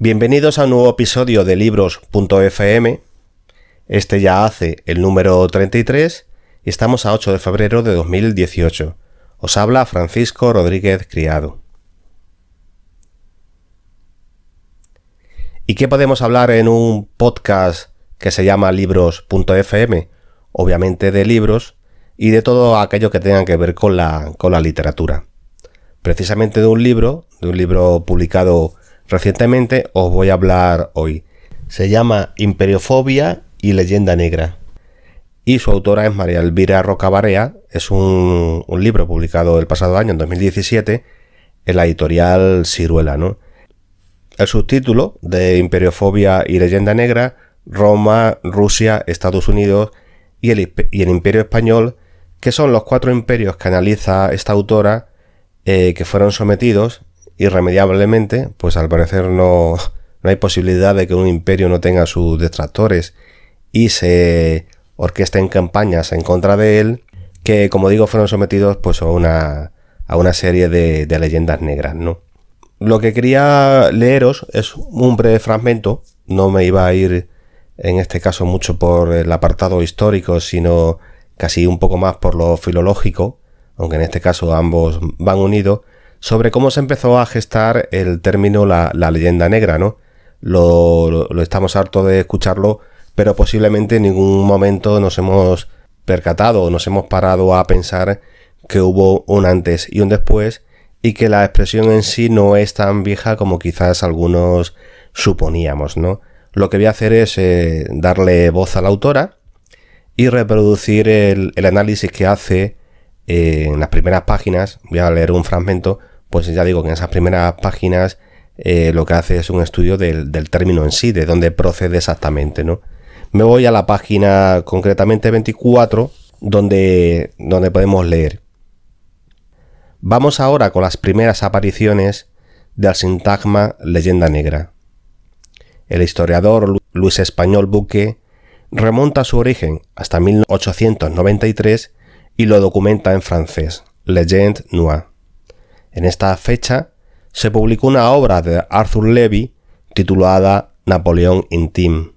Bienvenidos a un nuevo episodio de libros.fm. Este ya hace el número 33 y estamos a 8 de febrero de 2018. Os habla Francisco Rodríguez Criado. ¿Y qué podemos hablar en un podcast que se llama libros.fm? Obviamente de libros y de todo aquello que tenga que ver con la, con la literatura. Precisamente de un libro, de un libro publicado recientemente os voy a hablar hoy. Se llama Imperiofobia y Leyenda Negra. Y su autora es María Elvira Rocabarea. Es un, libro publicado el pasado año, en 2017, en la editorial Ciruela. El subtítulo de Imperiofobia y Leyenda Negra, Roma, Rusia, Estados Unidos y el, Imperio Español, que son los cuatro imperios que analiza esta autora, eh, que fueron sometidos irremediablemente, pues al parecer no, no hay posibilidad de que un imperio no tenga sus detractores y se orquesten campañas en contra de él, que como digo fueron sometidos pues a una, a una serie de, de leyendas negras, ¿no? Lo que quería leeros es un breve fragmento, no me iba a ir en este caso mucho por el apartado histórico, sino casi un poco más por lo filológico, aunque en este caso ambos van unidos, sobre cómo se empezó a gestar el término la, leyenda negra, ¿no? Lo, estamos harto de escucharlo, pero posiblemente en ningún momento nos hemos percatado o nos hemos parado a pensar que hubo un antes y un después y que la expresión en sí no es tan vieja como quizás algunos suponíamos, ¿no? Lo que voy a hacer es eh, darle voz a la autora y reproducir el, análisis que hace eh, en las primeras páginas, voy a leer un fragmento, pues ya digo que en esas primeras páginas eh, lo que hace es un estudio del, término en sí, de dónde procede exactamente, ¿no? Me voy a la página concretamente 24, donde, donde podemos leer. Vamos ahora con las primeras apariciones del sintagma leyenda negra. El historiador Luis Español Buque remonta su origen hasta 1893 y lo documenta en francés, Legend Noire. En esta fecha se publicó una obra de Arthur Levy titulada Napoleón Intim.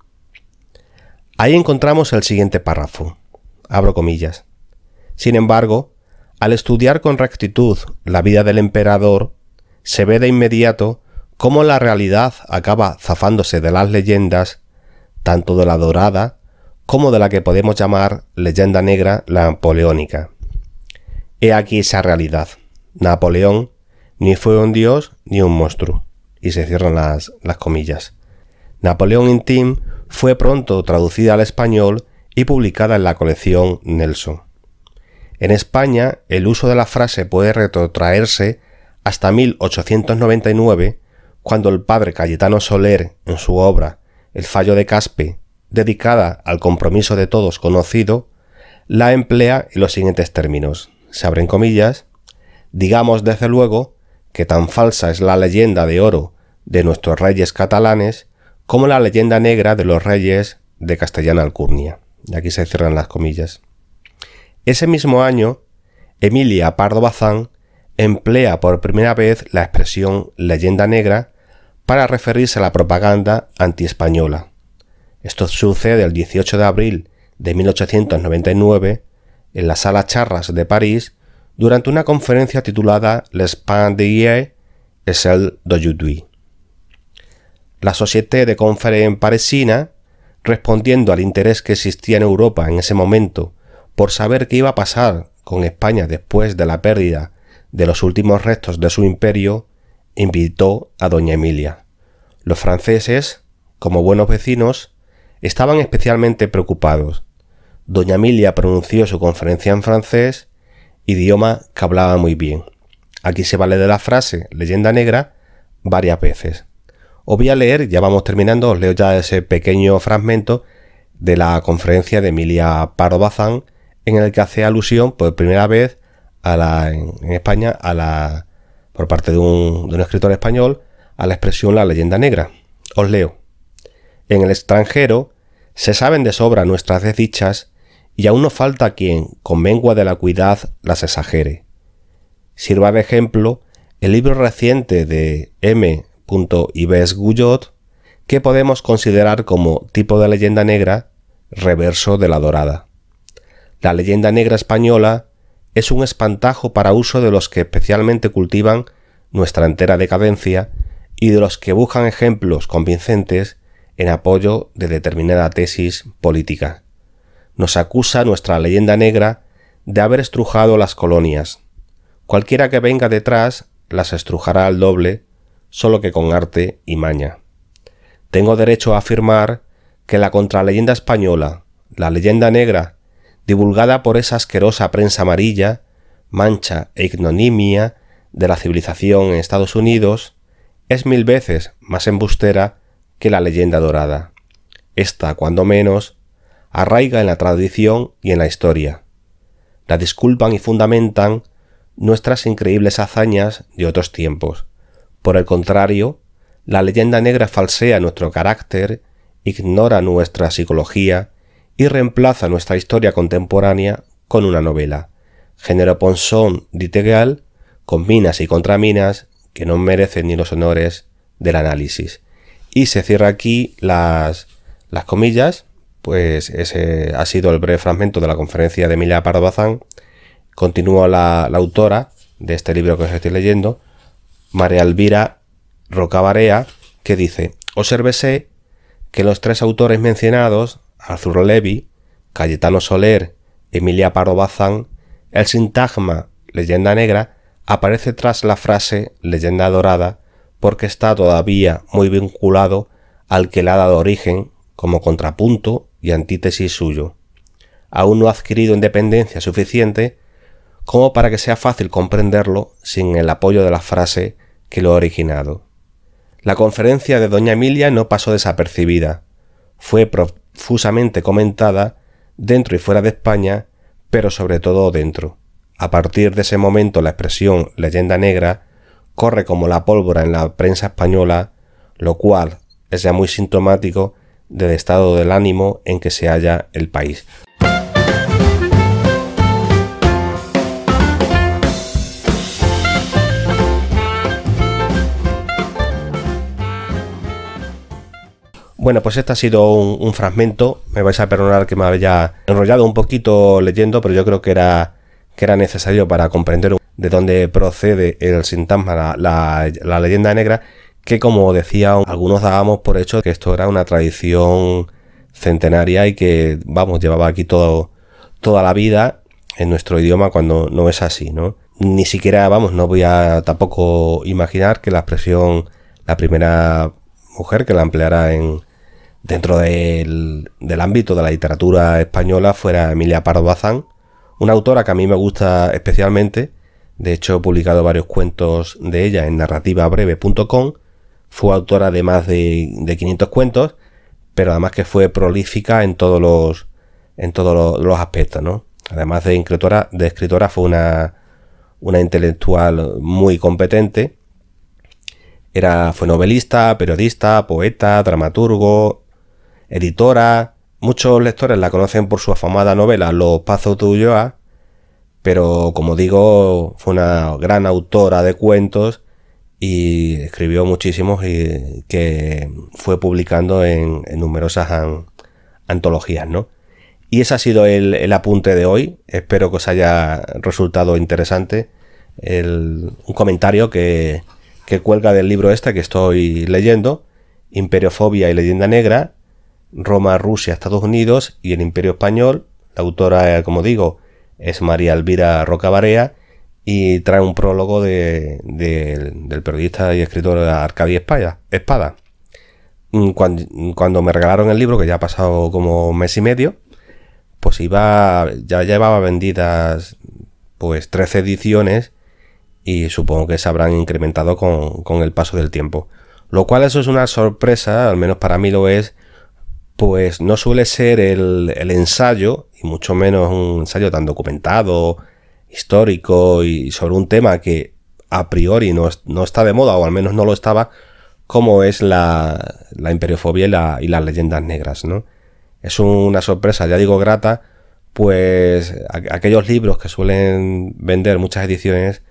Ahí encontramos el siguiente párrafo. Abro comillas. Sin embargo, al estudiar con rectitud la vida del emperador, se ve de inmediato cómo la realidad acaba zafándose de las leyendas, tanto de la dorada como de la que podemos llamar leyenda negra la napoleónica. He aquí esa realidad. Napoleón ni fue un dios ni un monstruo. Y se cierran las, comillas. Napoleón in fue pronto traducida al español y publicada en la colección Nelson. En España, el uso de la frase puede retrotraerse hasta 1899, cuando el padre Cayetano Soler, en su obra El fallo de Caspe, dedicada al compromiso de todos conocido, la emplea en los siguientes términos. Se abren comillas. Digamos desde luego que tan falsa es la leyenda de oro de nuestros reyes catalanes como la leyenda negra de los reyes de Castellana Alcurnia. Y aquí se cierran las comillas. Ese mismo año, Emilia Pardo Bazán emplea por primera vez la expresión leyenda negra para referirse a la propaganda antiespañola. Esto sucede el 18 de abril de 1899 en la Sala Charras de París durante una conferencia titulada Les Span de Hier et celle La Société de en Parisina, respondiendo al interés que existía en Europa en ese momento por saber qué iba a pasar con España después de la pérdida de los últimos restos de su imperio, invitó a doña Emilia. Los franceses, como buenos vecinos, estaban especialmente preocupados. Doña Emilia pronunció su conferencia en francés idioma que hablaba muy bien. Aquí se vale de la frase leyenda negra varias veces. Os voy a leer, ya vamos terminando, os leo ya ese pequeño fragmento de la conferencia de Emilia Paro Bazán, en el que hace alusión por primera vez a la, en, España a la, por parte de un, de un escritor español a la expresión la leyenda negra. Os leo. En el extranjero se saben de sobra nuestras desdichas y aún no falta quien, con mengua de la cuidad, las exagere. Sirva de ejemplo el libro reciente de M. Ives Guyot, que podemos considerar como tipo de leyenda negra, reverso de la dorada. La leyenda negra española es un espantajo para uso de los que especialmente cultivan nuestra entera decadencia y de los que buscan ejemplos convincentes en apoyo de determinada tesis política nos acusa nuestra leyenda negra de haber estrujado las colonias. Cualquiera que venga detrás las estrujará al doble, solo que con arte y maña. Tengo derecho a afirmar que la contraleyenda española, la leyenda negra, divulgada por esa asquerosa prensa amarilla, mancha e ignominia de la civilización en Estados Unidos, es mil veces más embustera que la leyenda dorada. Esta, cuando menos, arraiga en la tradición y en la historia. La disculpan y fundamentan nuestras increíbles hazañas de otros tiempos. Por el contrario, la leyenda negra falsea nuestro carácter, ignora nuestra psicología y reemplaza nuestra historia contemporánea con una novela. Género Ponson ditegal con minas y contraminas que no merecen ni los honores del análisis. Y se cierra aquí las, las comillas pues ese ha sido el breve fragmento de la conferencia de Emilia Pardo Bazán. Continúa la, autora de este libro que os estoy leyendo, María Elvira Rocabarea, que dice: Obsérvese que los tres autores mencionados, Arthur Levi, Cayetano Soler, Emilia Pardo Bazán, el sintagma leyenda negra aparece tras la frase leyenda dorada porque está todavía muy vinculado al que le ha dado origen como contrapunto y antítesis suyo. Aún no ha adquirido independencia suficiente como para que sea fácil comprenderlo sin el apoyo de la frase que lo ha originado. La conferencia de doña Emilia no pasó desapercibida. Fue profusamente comentada dentro y fuera de España, pero sobre todo dentro. A partir de ese momento la expresión leyenda negra corre como la pólvora en la prensa española, lo cual es ya muy sintomático del estado del ánimo en que se halla el país. Bueno, pues este ha sido un, fragmento. Me vais a perdonar que me haya enrollado un poquito leyendo, pero yo creo que era, que era necesario para comprender de dónde procede el sintasma, la leyenda negra, que como decía, algunos dábamos por hecho que esto era una tradición centenaria y que, vamos, llevaba aquí todo, toda la vida en nuestro idioma cuando no es así, ¿no? Ni siquiera, vamos, no voy a tampoco imaginar que la expresión la primera mujer que la empleara en, dentro del, del ámbito de la literatura española fuera Emilia Pardo Bazán, una autora que a mí me gusta especialmente, de hecho he publicado varios cuentos de ella en narrativabreve.com fue autora de más de, 500 cuentos, pero además que fue prolífica en todos los, en todos los, aspectos, ¿no? Además de escritora, de escritora fue una, intelectual muy competente. Era, fue novelista, periodista, poeta, dramaturgo, editora. Muchos lectores la conocen por su afamada novela Los Pazos de Ulloa, pero como digo, fue una gran autora de cuentos y escribió muchísimos y que fue publicando en, numerosas antologías, ¿no? Y ese ha sido el, apunte de hoy. Espero que os haya resultado interesante un comentario que, cuelga del libro este que estoy leyendo, Imperiofobia y leyenda negra, Roma, Rusia, Estados Unidos y el Imperio Español. La autora, eh, como digo, es María Elvira Rocabarea y trae un prólogo de, del periodista y escritor Arcadia Espada. Espada. Mm, cuando, me regalaron el libro, que ya ha pasado como un mes y medio, pues iba, ya llevaba vendidas pues 13 ediciones y supongo que se habrán incrementado con, con el paso del tiempo. Lo cual eso es una sorpresa, al menos para mí lo es, pues no suele ser el, el ensayo, y mucho menos un ensayo tan documentado, histórico y sobre un tema que a priori no, no está de moda, o al menos no lo estaba, como es la, imperiofobia y, la, y, las leyendas negras, ¿no? Es una sorpresa, ya digo grata, pues aquellos libros que suelen vender muchas ediciones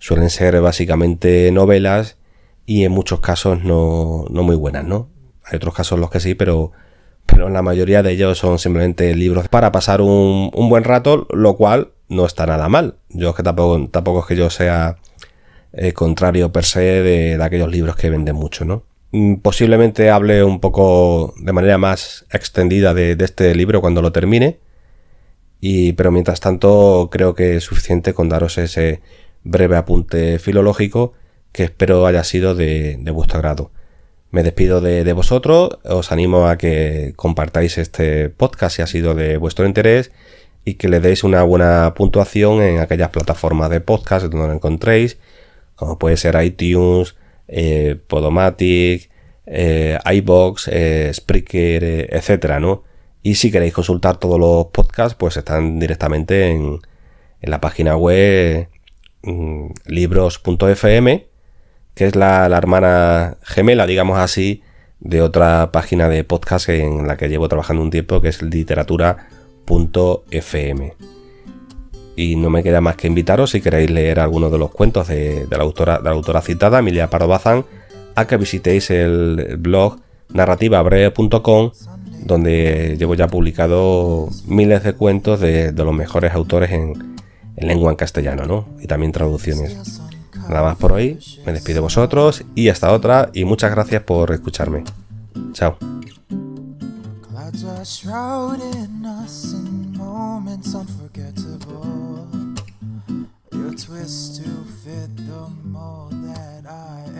suelen ser básicamente novelas y en muchos casos no, muy buenas, ¿no? Hay otros casos los que sí, pero, pero la mayoría de ellos son simplemente libros para pasar un, un buen rato, lo cual no está nada mal. Yo es que tampoco, es que yo sea eh, contrario per se de, aquellos libros que venden mucho, ¿no? Mm, posiblemente hable un poco de manera más extendida de, este libro cuando lo termine. Y, pero mientras tanto, creo que es suficiente con daros ese breve apunte filológico que espero haya sido de, vuestro agrado. Me despido de, vosotros, os animo a que compartáis este podcast si ha sido de vuestro interés y que le deis una buena puntuación en aquellas plataformas de podcast donde lo encontréis, como puede ser iTunes, eh, Podomatic, eh, iBox, eh, Spreaker, eh, etcétera, Y si queréis consultar todos los podcasts, pues están directamente en, la página web mm, libros.fm, que es la, la, hermana gemela, digamos así, de otra página de podcast en la que llevo trabajando un tiempo, que es literatura fm Y no me queda más que invitaros, si queréis leer alguno de los cuentos de, la, autora, de la autora citada, Emilia Pardo Bazán, a que visitéis el blog narrativabreve.com, donde llevo ya publicado miles de cuentos de, los mejores autores en, en, lengua en castellano, ¿no? Y también traducciones. Nada más por hoy, me despido vosotros y hasta otra, y muchas gracias por escucharme. Chao. shrouding us in moments unforgettable. Your twist to fit the mold that I